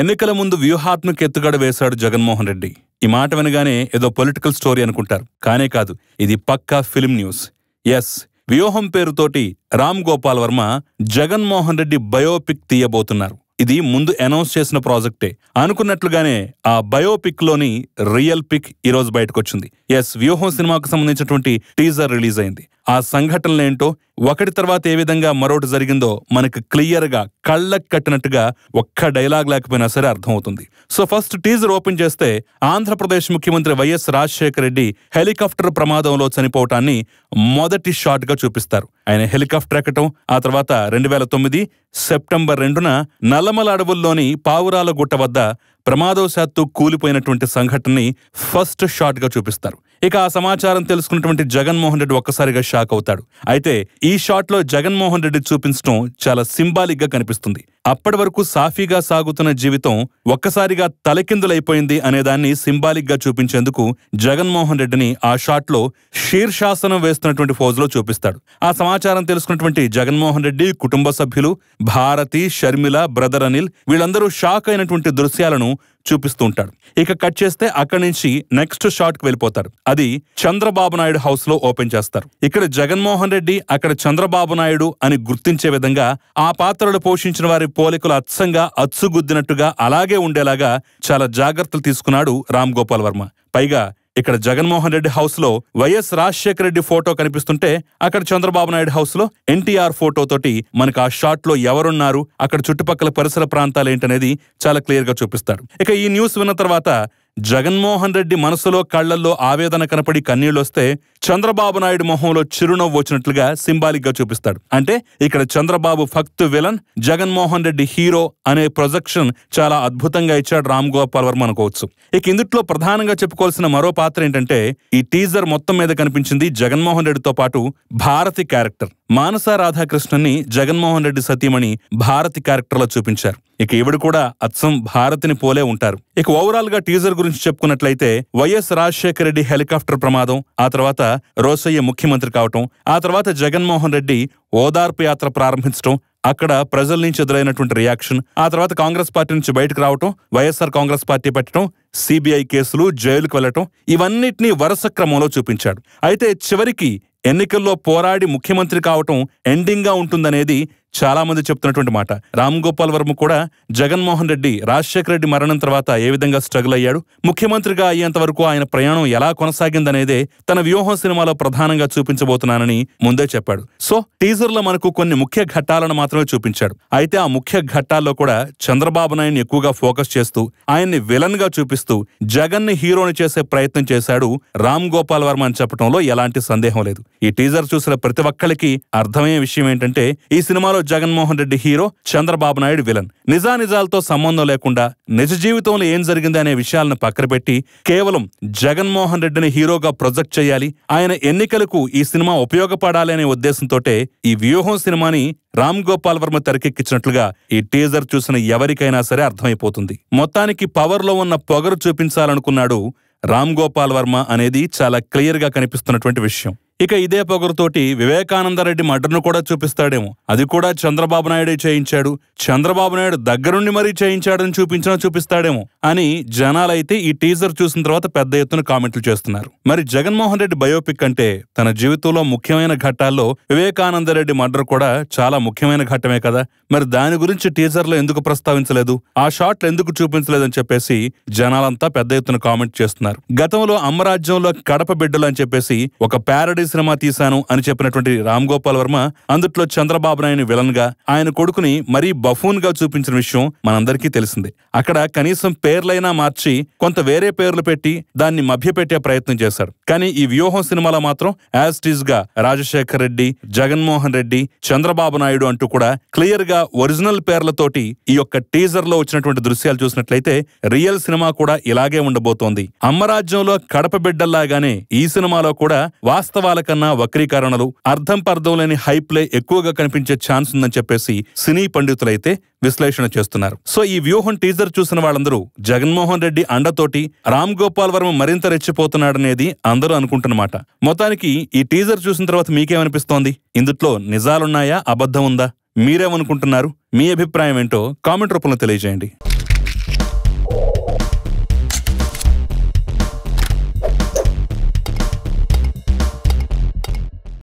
ఎన్నికల ముందు వ్యూహాత్మక ఎత్తుగడ వేశాడు జగన్మోహన్ రెడ్డి ఈ మాట వినగానే ఏదో పొలిటికల్ స్టోరీ అనుకుంటారు కానే కాదు ఇది పక్కా ఫిల్మ్ న్యూస్ ఎస్ వ్యూహం పేరుతోటి రామ్ గోపాల్ వర్మ జగన్మోహన్ రెడ్డి బయోపిక్ తీయబోతున్నారు ఇది ముందు అనౌన్స్ చేసిన ప్రాజెక్టే అనుకున్నట్లుగానే ఆ బయోపిక్ లోని రియల్ పిక్ ఈరోజు బయటకు వచ్చింది ఎస్ వ్యూహం సినిమాకు సంబంధించినటువంటి టీజర్ రిలీజ్ అయింది ఆ సంఘటనలేంటో ఒకటి తర్వాత ఏ విధంగా మరొకటి జరిగిందో మనకు క్లియర్గా కళ్ళకు కట్టినట్టుగా ఒక్క డైలాగ్ లేకపోయినా సరే అర్థమవుతుంది సో ఫస్ట్ టీజర్ ఓపెన్ చేస్తే ఆంధ్రప్రదేశ్ ముఖ్యమంత్రి వైఎస్ రాజశేఖర రెడ్డి హెలికాప్టర్ ప్రమాదంలో చనిపోవటాన్ని మొదటి షాట్గా చూపిస్తారు ఆయన హెలికాప్టర్ ఎక్కటం ఆ తర్వాత రెండు వేల తొమ్మిది సెప్టెంబర్ రెండున నల్లమల అడవుల్లోని పావురాల గుట్ట వద్ద ప్రమాదవశాత్తు కూలిపోయినటువంటి సంఘటనని ఫస్ట్ షాట్గా చూపిస్తారు ఇక ఆ సమాచారం తెలుసుకున్నటువంటి జగన్మోహన్ రెడ్డి ఒక్కసారిగా షాక్ అవుతాడు అయితే ఈ షాట్లో జగన్మోహన్ రెడ్డి చూపించడం చాలా సింబాలిక్గా కనిపిస్తుంది అప్పటి వరకు సాఫీగా సాగుతున్న జీవితం ఒక్కసారిగా తలకిందులైపోయింది అనేదాన్ని సింబాలిక్గా చూపించేందుకు జగన్మోహన్ రెడ్డిని ఆ షాట్లో శీర్షాసనం వేస్తున్నటువంటి ఫోజులో చూపిస్తాడు ఆ సమాచారం తెలుసుకున్నటువంటి జగన్మోహన్ రెడ్డి కుటుంబ సభ్యులు భారతి షర్మిల బ్రదర్ అనిల్ వీళ్ళందరూ షాక్ అయినటువంటి దృశ్యాలను చూపిస్తూ ఉంటాడు ఇక కట్ చేస్తే అక్కడి నుంచి నెక్స్ట్ షాట్ కు వెళ్ళిపోతారు అది చంద్రబాబు నాయుడు హౌస్ లో ఓపెన్ చేస్తారు ఇక్కడ జగన్మోహన్ రెడ్డి అక్కడ చంద్రబాబు నాయుడు అని గుర్తించే విధంగా ఆ పాత్రలు పోషించిన వారి పోలికలు అచ్చంగా అచ్చుగుద్దినట్టుగా అలాగే ఉండేలాగా చాలా జాగ్రత్తలు తీసుకున్నాడు రామ్ గోపాల్ వర్మ పైగా ఇక్కడ జగన్మోహన్ రెడ్డి హౌస్ లో వైఎస్ రాజశేఖర రెడ్డి ఫోటో కనిపిస్తుంటే అక్కడ చంద్రబాబు నాయుడు హౌస్లో ఎన్టీఆర్ ఫోటోతోటి మనకు ఆ షాట్లో ఎవరున్నారు అక్కడ చుట్టుపక్కల పరిసర ప్రాంతాలు ఏంటనేది చాలా గా చూపిస్తారు ఇక ఈ న్యూస్ విన్న తర్వాత జగన్మోహన్ రెడ్డి మనసులో కళ్లల్లో ఆవేదన కనపడి కన్నీళ్ళొస్తే చంద్రబాబు నాయుడు మొహంలో చిరునవ్వు వచ్చినట్లుగా సింబాలిక్గా చూపిస్తాడు అంటే ఇక్కడ చంద్రబాబు ఫక్తు విలన్ జగన్మోహన్ రెడ్డి హీరో అనే ప్రొజెక్షన్ చాలా అద్భుతంగా ఇచ్చాడు రామ్ గోపాల్ వర్మ అనుకోవచ్చు ఇక ఇందుట్లో ప్రధానంగా చెప్పుకోవాల్సిన మరో పాత్ర ఏంటంటే ఈ టీజర్ మొత్తం మీద కనిపించింది జగన్మోహన్ రెడ్డితో పాటు భారతి క్యారెక్టర్ మానస రాధాకృష్ణని జగన్మోహన్ రెడ్డి సతీమణి భారతి క్యారెక్టర్లో చూపించారు ఇక ఇవిడు కూడా అచ్చం భారతిని పోలే ఉంటారు ఇక ఓవరాల్ గా టీజర్ గురించి గురించి చెప్పుకున్నట్లయితే వైఎస్ రాజశేఖర రెడ్డి హెలికాప్టర్ ప్రమాదం ఆ తర్వాత రోసయ్య ముఖ్యమంత్రి కావటం ఆ తర్వాత జగన్మోహన్ రెడ్డి ఓదార్పు యాత్ర ప్రారంభించటం అక్కడ ప్రజల నుంచి ఎదురైనటువంటి రియాక్షన్ ఆ తర్వాత కాంగ్రెస్ పార్టీ నుంచి బయటకు రావటం వైఎస్ఆర్ కాంగ్రెస్ పార్టీ పెట్టడం సిబిఐ కేసులు జైలుకు వెళ్లటం ఇవన్నిటినీ వరుస క్రమంలో చూపించాడు అయితే చివరికి ఎన్నికల్లో పోరాడి ముఖ్యమంత్రి కావటం ఎండింగ్గా ఉంటుందనేది చాలా మంది చెప్తున్నటువంటి మాట రామ్ గోపాల్ వర్మ కూడా జగన్మోహన్ రెడ్డి రాజశేఖర రెడ్డి మరణం తర్వాత ఏ విధంగా స్ట్రగుల్ అయ్యాడు ముఖ్యమంత్రిగా అయ్యేంత వరకు ఆయన ప్రయాణం ఎలా కొనసాగిందనేదే తన వ్యూహం సినిమాలో ప్రధానంగా చూపించబోతున్నానని ముందే చెప్పాడు సో టీజర్ లో మనకు కొన్ని ముఖ్య ఘట్టాలను మాత్రమే చూపించాడు అయితే ఆ ముఖ్య ఘట్టాల్లో కూడా చంద్రబాబు నాయుడు ఎక్కువగా ఫోకస్ చేస్తూ ఆయన్ని విలన్ గా చూపిస్తూ జగన్ ని హీరోని చేసే ప్రయత్నం చేశాడు రామ్ గోపాల్ వర్మ అని చెప్పడంలో ఎలాంటి సందేహం లేదు ఈ టీజర్ చూసిన ప్రతి ఒక్కరికి అర్థమయ్యే విషయం ఏంటంటే ఈ సినిమాలో జగన్మోహన్ రెడ్డి హీరో చంద్రబాబు నాయుడు విలన్ నిజానిజాలతో సంబంధం లేకుండా నిజ జీవితంలో ఏం జరిగింది అనే విషయాలను పక్కన పెట్టి కేవలం జగన్మోహన్ రెడ్డిని హీరోగా ప్రొజెక్ట్ చేయాలి ఆయన ఎన్నికలకు ఈ సినిమా ఉపయోగపడాలి అనే ఉద్దేశంతోటే ఈ వ్యూహం సినిమాని రామ్ గోపాల్ వర్మ తెరకెక్కించినట్లుగా ఈ టీజర్ చూసిన ఎవరికైనా సరే అర్థమైపోతుంది మొత్తానికి పవర్లో ఉన్న పొగరు చూపించాలనుకున్నాడు రామ్ గోపాల్ వర్మ అనేది చాలా క్లియర్గా కనిపిస్తున్నటువంటి విషయం ఇక ఇదే పొగరుతోటి వివేకానందరెడ్డి మర్డర్ను కూడా చూపిస్తాడేమో అది కూడా చంద్రబాబు నాయుడే చేయించాడు చంద్రబాబు నాయుడు దగ్గరుండి మరీ చేయించాడని చూపించినా చూపిస్తాడేమో అని జనాలైతే ఈ టీజర్ చూసిన తర్వాత పెద్ద ఎత్తున కామెంట్లు చేస్తున్నారు మరి జగన్మోహన్ రెడ్డి బయోపిక్ అంటే తన జీవితంలో ముఖ్యమైన ఘట్టాల్లో వివేకానందరెడ్డి మర్డర్ కూడా చాలా ముఖ్యమైన ఘట్టమే కదా మరి దాని గురించి టీజర్లో ఎందుకు ప్రస్తావించలేదు ఆ షాట్లు ఎందుకు చూపించలేదని చెప్పేసి జనాలంతా పెద్ద ఎత్తున కామెంట్ చేస్తున్నారు గతంలో అమరాజ్యంలో కడప బిడ్డలు అని చెప్పేసి ఒక ప్యారడీస్ సినిమా తీశాను అని చెప్పినటువంటి రామ్ గోపాల్ వర్మ అందుట్లో చంద్రబాబు నాయుడు విలన్ గా ఆయన కొడుకుని మరీ బఫూన్ గా చూపించిన విషయం మనందరికీ తెలిసిందే అక్కడ కనీసం పేర్లైనా మార్చి కొంత వేరే పేర్లు పెట్టి దాన్ని మభ్యపెట్టే ప్రయత్నం చేశారు కానీ ఈ వ్యూహం సినిమాలో మాత్రం యాజ్ టీజ్ గా రాజశేఖర్ రెడ్డి జగన్మోహన్ రెడ్డి చంద్రబాబు నాయుడు అంటూ కూడా క్లియర్ గా ఒరిజినల్ పేర్లతోటి ఈ యొక్క టీజర్ లో వచ్చినటువంటి దృశ్యాలు చూసినట్లయితే రియల్ సినిమా కూడా ఇలాగే ఉండబోతోంది అమ్మరాజ్యంలో కడప బిడ్డల్లాగానే ఈ సినిమాలో కూడా వాస్తవాల కన్నా వక్రీకరణలు అర్థం పర్థం లేని హైప్లే ఎక్కువగా కనిపించే ఛాన్స్ ఉందని చెప్పేసి సినీ పండితులైతే విశ్లేషణ చేస్తున్నారు సో ఈ వ్యూహం టీజర్ చూసిన వాళ్ళందరూ జగన్మోహన్ రెడ్డి అండతోటి రామ్ గోపాల్ వర్మ మరింత రెచ్చిపోతున్నాడనేది అందరూ అనుకుంటున్నమాట మొత్తానికి ఈ టీజర్ చూసిన తర్వాత మీకేమనిపిస్తోంది ఇందుట్లో నిజాలున్నాయా అబద్ధం ఉందా మీరేమనుకుంటున్నారు మీ అభిప్రాయం ఏంటో కామెంట్ రూపంలో తెలియజేయండి